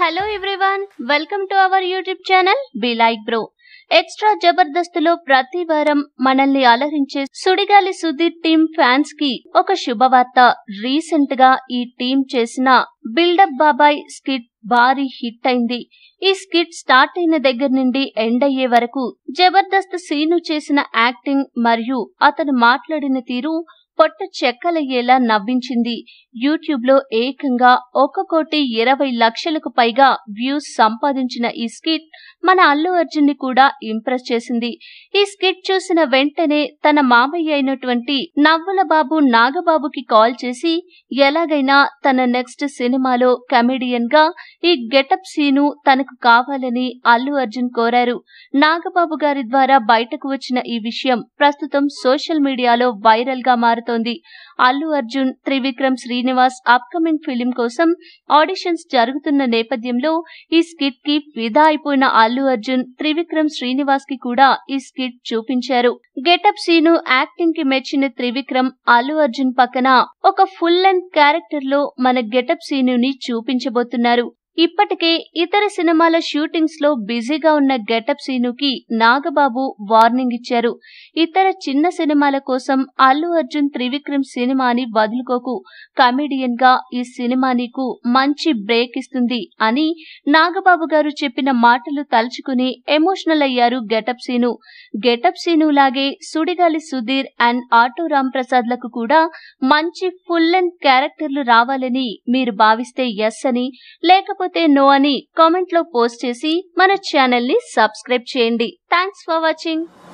hello everyone welcome to our YouTube channel be like bro extra లో ప్రతి వారం మనల్ని అలరించే సుడిగాలి సుధీర్ టీం ఫ్యాన్స్ కి ఒక శుభవార్త రీసెంట్ గా ఈ టీం చేసిన బిల్డప్ బాబాయ్ స్కిట్ భారీ హిట్ అయింది ఈ స్కిట్ స్టార్ట్ అయిన దగ్గర నుండి ఎండ్ అయ్యే వరకు జబర్దస్త్ సీను చేసిన యాక్టింగ్ మరియు అతను మాట్లాడిన తీరు పొట్ట చెక్కలయ్యేలా నవ్వించింది యూట్యూబ్లో ఏకంగా ఒక కోటి ఇరవై లక్షలకు పైగా వ్యూస్ సంపాదించిన ఈ స్కిట్ మన అల్లు అర్జున్ ని కూడా ఇంప్రెస్ చేసింది ఈ స్కిట్ చూసిన వెంటనే తన మామయ్య అయినటువంటి నవ్వుల బాబు నాగబాబుకి కాల్ చేసి ఎలాగైనా తన నెక్స్ట్ సినిమాలో కమెడియన్ గా ఈ గెటప్ సీను తనకు కావాలని అల్లు అర్జున్ కోరారు నాగబాబు గారి ద్వారా బయటకు వచ్చిన ఈ విషయం ప్రస్తుతం సోషల్ మీడియాలో వైరల్ గా మారుతుంది కొనసాగుతోంది అల్లు అర్జున్ త్రివిక్రమ్ శ్రీనివాస్ అప్కమింగ్ ఫిలిం కోసం ఆడిషన్స్ జరుగుతున్న నేపథ్యంలో ఈ స్కిట్ కి విధా అయిపోయిన అల్లు అర్జున్ త్రివిక్రమ్ శ్రీనివాస్ కి కూడా ఈ స్కిట్ చూపించారు గెటప్ సీను యాక్టింగ్ కి మెచ్చిన త్రివిక్రమ్ అల్లు అర్జున్ పక్కన ఒక ఫుల్ లెంత్ క్యారెక్టర్ లో మన గెటప్ ని చూపించబోతున్నారు ఇప్పటికే ఇతర సినిమాల షూటింగ్స్ లో బిజీగా ఉన్న గెటప్ సీనుకి నాగబాబు వార్నింగ్ ఇచ్చారు ఇతర చిన్న సినిమాల కోసం అల్లు అర్జున్ త్రివిక్రమ్ సినిమాని వదులుకోకు కమెడియన్ గా ఈ సినిమా నీకు మంచి బ్రేక్ ఇస్తుంది అని నాగబాబు గారు చెప్పిన మాటలు తలుచుకుని ఎమోషనల్ అయ్యారు గెటప్ సీను గెటప్ సీను లాగే సుడిగాలి సుధీర్ అండ్ ఆటో రామ్ ప్రసాద్ లకు కూడా మంచి ఫుల్ అండ్ క్యారెక్టర్లు రావాలని మీరు భావిస్తే ఎస్ అని లేకపోతే లేకపోతే నో అని కామెంట్ లో పోస్ట్ చేసి మన ని సబ్స్క్రైబ్ చేయండి థ్యాంక్స్ ఫర్ వాచింగ్